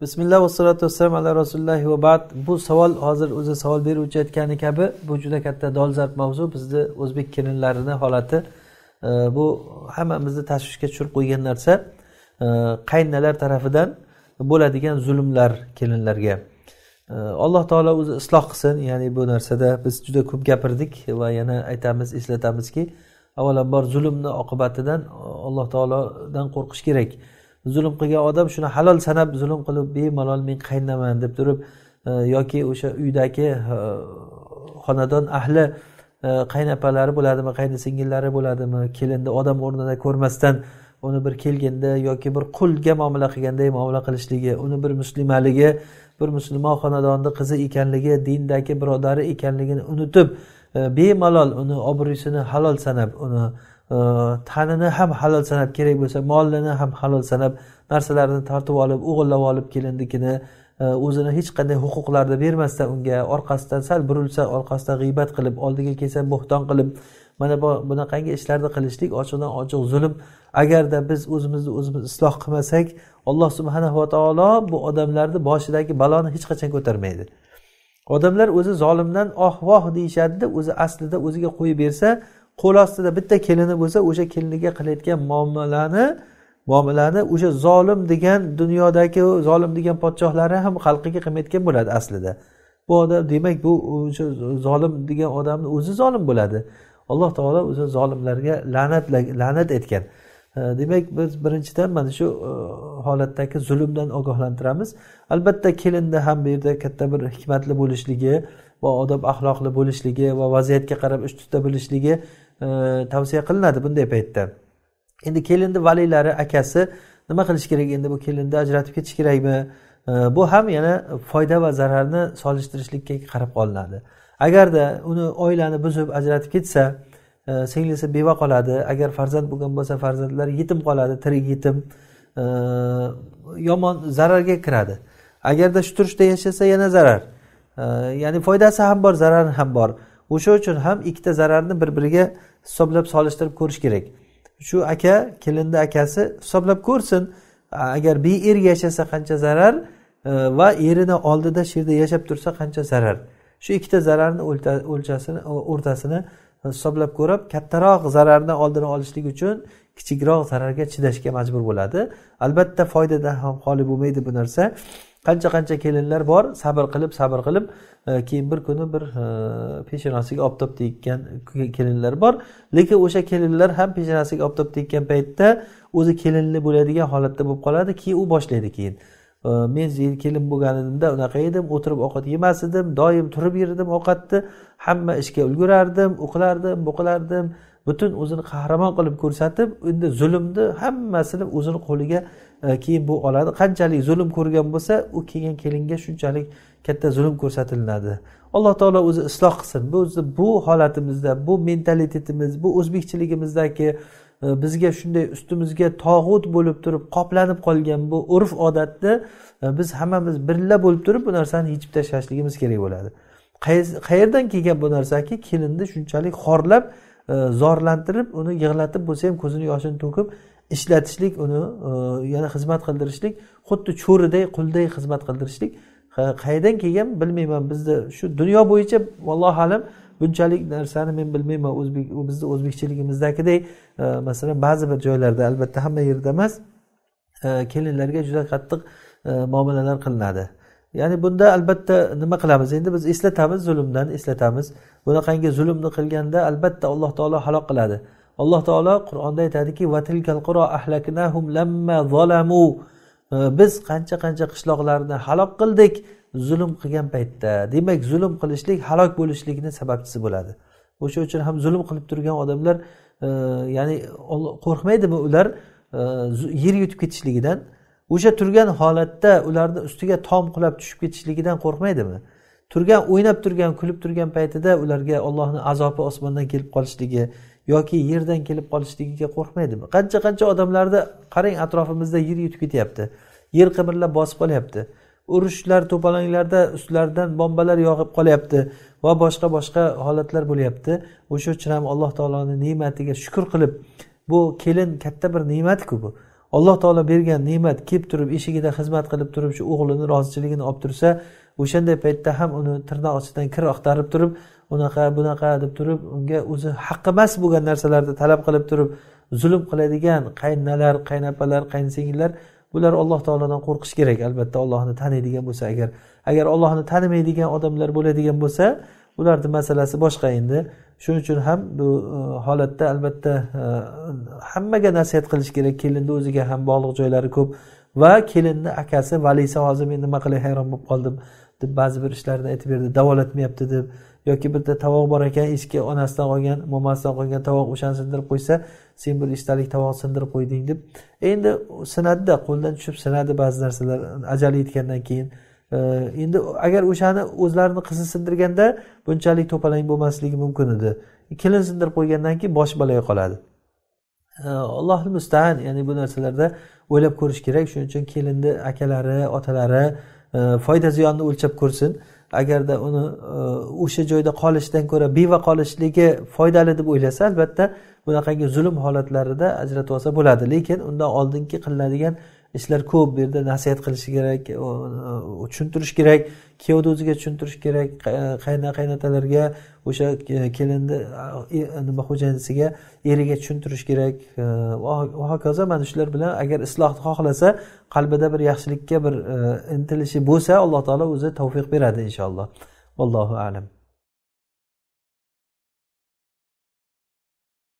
bismillah vassalotu vassalam ala rasulillahi va bad bu savol hozir o'zi savol beruvchi aytgani kabi bu juda katta dolzarb mavzu bizni o'zbek kelinlarini holati e, bu hammamizni tashvishga tushirib qo'ygan narsa qaynnalar e, qaynalar tarafidan bo'ladigan zulmlar kelinlarga e, alloh taolo o'zi isloh qilsin ya'ni bu narsada biz juda ko'p gapirdik va yana aytamiz eslatamizki avvalambor zulmni oqibatidan alloh taolodan qo'rqish kerak zulm qilgan odam shuni halol sanab zulm qilib bemalol men qaynaman deb turib e, yoki o'sha uydagi e, xonadon ahli e, qaynapalari bo'ladimi qaynisingillari bo'ladimi kelinni odam o'rnida ko'rmasdan uni bir kelganda yoki bir qulga muomala qilganday muomala qilishligi uni bir muslimaligi bir musulmon xonadonni qizi ekanligi dindagi birodari ekanligini unutib bemalol uni obro'sini halol sanab uni Э, tanini ham halol sanab kerak bo'lsa molini ham halol sanab narsalarini tortib olib o'g'irlab olib kelindikini e, o'zini hech qanday huquqlarni bermasdan unga orqasidan sal burilsa orqasidan g'iybat qilib oldiga kelsa bo'xton qilib mana bu bunaqangi ishlarni qilishlik ochiqdan ochiq zulm agarda biz o'zimizni o'zimiz isloh qilmasak alloh subhanava taolo bu odamlarni boshidagi baloni hech qachon ko'tarmaydi odamlar o'zi zolimdan oh voh deyishadida o'zi aslida o'ziga qo'yib bersa qo'l ostida bitta kelini bo'lsa o'sha keliniga qilayotgan muomalani muomalani o'sha zolim degan dunyodagi zolim degan podshohlari ham xalqiga qilmayotgan bo'ladi aslida bu odam demak bu o'sha zolim degan odamni o'zi zolim bo'ladi alloh taolo o'zi zolimlarga la'nat la'nat etgan demak biz birinchidan mana shu e, holatdagi zulmdan ogohlantiramiz albatta kelinni ham bu yerda katta bir hikmatli bo'lishligi va odob axloqli bo'lishligi va vaziyatga qarab ish tuta bilishligi tavsiya qilinadi bunday paytda endi kelinni valiylari akasi nima qilish kerak endi bu kelinni ajratib ketish kerakmi bu ham yana foyda va zararni solishtirishlikka qarab qolinadi agarda uni oilani buzib ajratib ketsa e, singlisi beva qoladi agar farzand bo'lgan bo'lsa farzandlar yetim qoladi tirik yetim e, yomon zararga kiradi agarda shu turishda yashasa yana zarar e, ya'ni foydasi ham bor zarari ham bor o'sha uchun ham ikkita zararni bir biriga hisoblab solishtirib ko'rish kerak shu aka kelinni akasi hisoblab ko'rsin agar beer yashasa qancha zarar e, va erini oldida shu yerda yashab tursa qancha zarar shu ikkita zararni o'lchasini o'rtasini hisoblab ko'rib kattaroq zararni oldini olishlik uchun kichikroq zararga chidashga majbur bo'ladi albatta foydadan ham xoli bo'lmaydi bu narsa qancha qancha kelinlar bor sabr qilib sabr qilib e, keyin bir kuni bir e, peshonasiga oftob tekkan kelinlar bor lekin o'sha kelinlar ham peshonasiga oftob tekkan paytda o'zi kelinli bo'ladigan holatda bo'lib qoladi keyin u boshlaydi keyin e, men kelin bo'lganimda unaqa edim o'tirib ovqat yemas edim doim turib yerdim ovqatni hamma ishga ulgurardim u qilardim bu qilardim butun o'zini qahramon qilib ko'rsatib endi zulmni hammasini o'zini qo'liga e, keyin bu oladi qanchalik zulm ko'rgan bo'lsa u kelgan kelinga shunchalik katta zulm ko'rsatiladi alloh taolo o'zi isloh qilsin bizni bu holatimizda bu mentalitetimiz bu o'zbekchiligimizdagi e, bizga shunday ustimizga tog'ut bo'lib turib qoplanib qolgan bu urf odatni e, biz hammamiz birla bo'lib turib bu narsani yechib tashlashligimiz kerak bo'ladi qayerdan kelgan bu narsaki kelinni shunchalik xorlab E, zorlantirib uni yig'latib bo'lsa ham ko'zini yoshini to'kib ishlatishlik uni e, yana xizmat qildirishlik xuddi cho'riday qulday xizmat qildirishlik qayerdan kelgan bilmayman bizda shu dunyo bo'yicha allohu alam bunchalik narsani men bilmayman o'zbek bizni o'zbekchiligimizdagiday e, masalan ba'zi bir joylarda albatta hamma yerda emas kelinlarga juda qattiq muomalalar qilinadi ya'ni bunda albatta nima qilamiz endi biz eslatamiz zulmdan eslatamiz bunaqangi zulmni qilganda albatta alloh taolo halok qiladi alloh taolo qur'onda aytadiki biz qancha qancha qishloqlarni halok qildik zulm qilgan paytda demak zulm qilishlik halok bo'lishlikni sababchisi bo'ladi o'sha uchun ham zulm qilib turgan odamlar ya'ni qo'rqmaydimi ular yer yutib ketishligidan o'sha turgan holatda ularni ustiga tom qulab tushib ketishligidan qo'rqmaydimi turgan o'ynab turgan kulib turgan paytida ularga ollohni azobi osmondan kelib qolishligi yoki yerdan kelib qolishligiga qo'rqmaydimi qancha qancha odamlarni qarang atrofimizda yer yutib ketyapti yer qimirlab bosib qolyapti urushlar to'polonlarda ustlaridan bombalar yog'ib qolyapti va boshqa boshqa holatlar bo'lyapti o'sha uchun ham alloh taoloni ne'matiga shukur qilib bu kelin katta bir ne'matku bu alloh taolo bergan ne'mat kelib turib eshigida xizmat qilib turib shu o'g'lini rozichiligini olib tursa o'shanday paytda ham uni tirnoq ichidan kir oqtarib turib unaqa bunaqa deb turib unga o'zi haqqi emas bo'lgan narsalarni talab qilib turib zulm qiladigan qaynonalar qaynopalar qaynsingillar bular alloh taolodan qo'rqish kerak albatta allohni taniydigan bo'lsa agar agar allohni tanimaydigan odamlar bo'ladigan bo'lsa ularni masalasi boshqa endi shuning uchun ham bu e, holatda albatta e, hammaga nasihat qilish kerak kelinni o'ziga ham bog'liq joylari ko'p va kelinni akasi valisi hozir men nima qilay hayron bo'lib qoldim deb ba'zi bir ishlarni aytib berdi davolatmayapti deb yoki bitta tovoq bor ekan eski onasidan qolgan momasidan qolgan tovoq o'shani sindirib qo'ysa sen bir ishtalik tovoq sindirib qo'yding deb endi sinadida qo'ldan tushib sinadi ba'zi narsalar ajali yetgandan keyin endi agar o'shani o'zlarini qizi sindirganda bunchalik to'palang bo'lmasligi mumkin edi kelin sindirib qo'ygandan keyin bosh baloga qoladi alloh mustaan ya'ni bu narsalarda o'ylab ko'rish kerak shuning uchun kelinni akalari otalari e, foyda ziyonni o'lchab ko'rsin agarda uni e, o'sha joyda qolishdan ko'ra beva qolishligi foydali deb o'ylasa albatta bunaqangi zulm holatlarida ajratib olsa bo'ladi lekin undan oldingi qilinadigan ishlar ko'p bu yerda nasihat qilish kerak tushuntirish kerak kuyovni o'ziga tushuntirish kerak e, qayna qaynotalarga o'sha kelinni e, nima xo'jayinisiga eriga tushuntirish kerak e, va hokazo mana shular bilan agar islohni xohlasa qalbida bir yaxshilikka bir intilishi bo'lsa alloh taolo o'zi tavfiq beradi inshaalloh vallohu alam